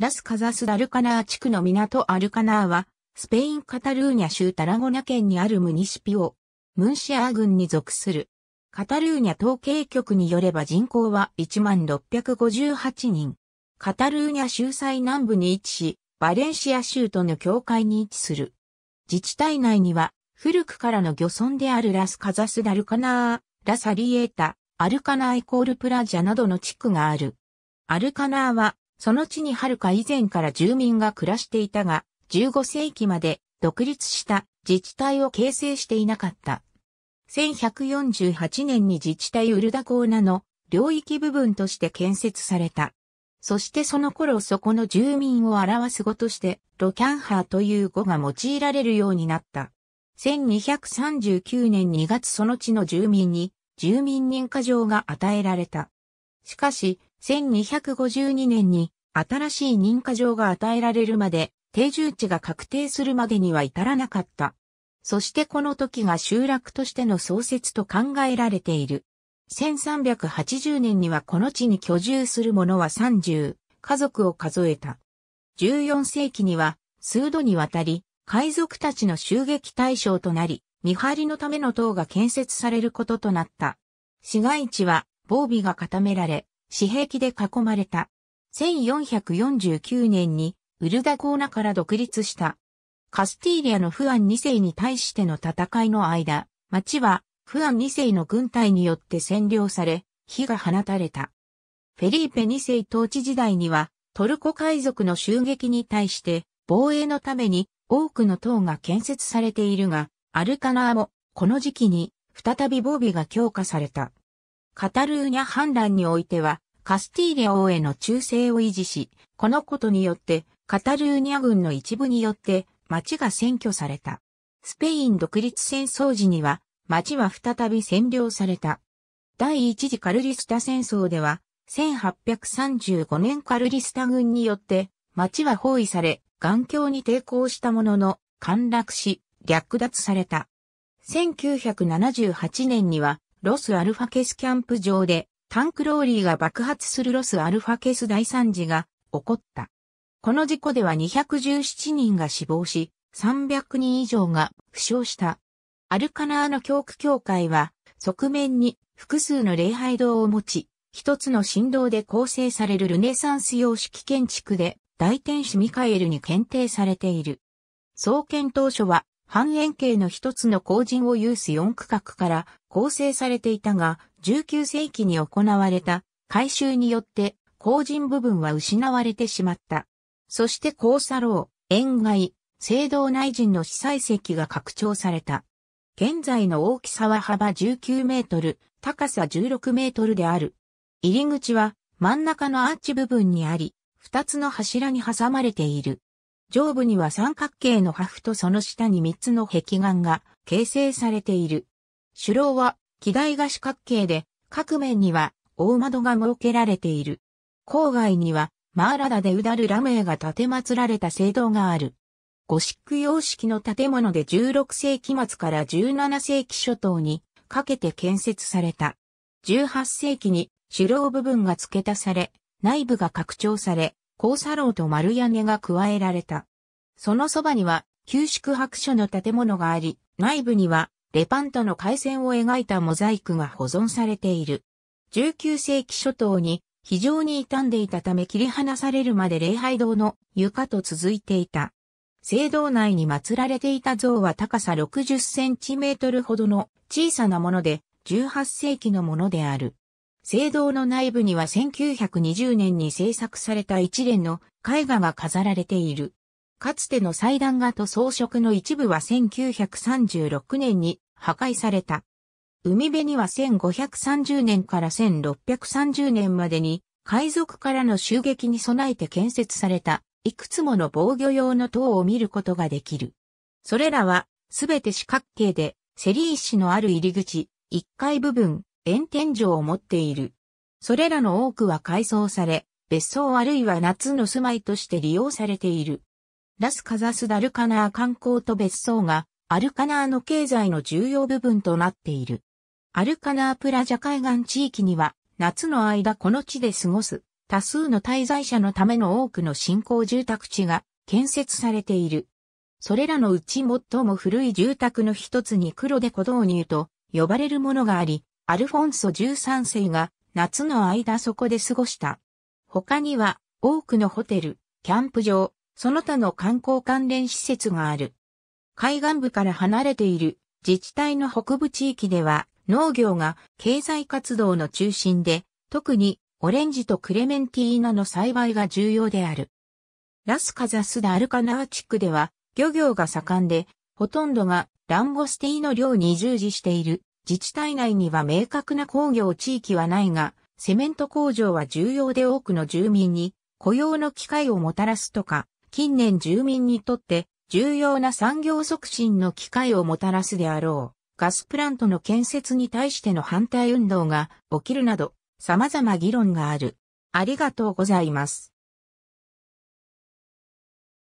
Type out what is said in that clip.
ラスカザス・ダルカナー地区の港アルカナーは、スペイン・カタルーニャ州タラゴナ県にあるムニシピオ、ムンシアー郡に属する。カタルーニャ統計局によれば人口は1658人。カタルーニャ州最南部に位置し、バレンシア州との境界に位置する。自治体内には、古くからの漁村であるラスカザス・ダルカナー、ラサリエータ、アルカナーイコールプラジャなどの地区がある。アルカナーはその地に遥か以前から住民が暮らしていたが、15世紀まで独立した自治体を形成していなかった。1148年に自治体ウルダコーナの領域部分として建設された。そしてその頃そこの住民を表す語として、ロキャンハーという語が用いられるようになった。1239年2月その地の住民に、住民認可状が与えられた。しかし、1252年に新しい認可状が与えられるまで、定住地が確定するまでには至らなかった。そしてこの時が集落としての創設と考えられている。1380年にはこの地に居住する者は30家族を数えた。14世紀には数度にわたり海賊たちの襲撃対象となり、見張りのための塔が建設されることとなった。市街地は防備が固められ、私壁で囲まれた。1449年にウルダコーナから独立した。カスティーリアのフアン2世に対しての戦いの間、町はフアン2世の軍隊によって占領され、火が放たれた。フェリーペ2世統治時代には、トルコ海賊の襲撃に対して、防衛のために多くの塔が建設されているが、アルカナーもこの時期に再び防備が強化された。カタルーニャ反乱においては、カスティーリャ王への忠誠を維持し、このことによって、カタルーニャ軍の一部によって町が占拠された。スペイン独立戦争時には町は再び占領された。第一次カルリスタ戦争では1835年カルリスタ軍によって町は包囲され、眼鏡に抵抗したものの陥落し略奪された。1978年にはロスアルファケスキャンプ場でタンクローリーが爆発するロスアルファケス大惨事が起こった。この事故では217人が死亡し、300人以上が負傷した。アルカナーの教区教会は、側面に複数の礼拝堂を持ち、一つの振動で構成されるルネサンス様式建築で、大天使ミカエルに検定されている。創建当初は、半円形の一つの工人を有す4区画から構成されていたが、19世紀に行われた改修によって後人部分は失われてしまった。そして高砂楼、円外、聖堂内陣の司祭席が拡張された。現在の大きさは幅19メートル、高さ16メートルである。入り口は真ん中のアーチ部分にあり、二つの柱に挟まれている。上部には三角形の破風とその下に三つの壁画が形成されている。主楼は、機台が四角形で、各面には、大窓が設けられている。郊外には、マーラダでうだるラメーが建て祀られた聖堂がある。ゴシック様式の建物で16世紀末から17世紀初頭にかけて建設された。18世紀に主楼部分が付け足され、内部が拡張され、交差楼と丸屋根が加えられた。そのそばには、旧宿泊所の建物があり、内部にはレパントの海戦を描いたモザイクが保存されている。19世紀初頭に非常に傷んでいたため切り離されるまで礼拝堂の床と続いていた。聖堂内に祀られていた像は高さ60センチメートルほどの小さなもので18世紀のものである。聖堂の内部には1920年に制作された一連の絵画が飾られている。かつての祭壇画と装飾の一部は1936年に破壊された。海辺には1530年から1630年までに海賊からの襲撃に備えて建設されたいくつもの防御用の塔を見ることができる。それらはすべて四角形でセリー石のある入り口、1階部分、円天井を持っている。それらの多くは改装され、別荘あるいは夏の住まいとして利用されている。ラスカザスダルカナー観光と別荘がアルカナーの経済の重要部分となっている。アルカナープラジャ海岸地域には、夏の間この地で過ごす多数の滞在者のための多くの新興住宅地が建設されている。それらのうち最も古い住宅の一つに黒で小導入と呼ばれるものがあり、アルフォンソ13世が夏の間そこで過ごした。他には多くのホテル、キャンプ場、その他の観光関連施設がある。海岸部から離れている自治体の北部地域では農業が経済活動の中心で、特にオレンジとクレメンティーナの栽培が重要である。ラスカザスダアルカナー地区では漁業が盛んで、ほとんどがランゴスティーノ漁に従事している。自治体内には明確な工業地域はないが、セメント工場は重要で多くの住民に雇用の機会をもたらすとか、近年住民にとって重要な産業促進の機会をもたらすであろう、ガスプラントの建設に対しての反対運動が起きるなど、様々議論がある。ありがとうございます。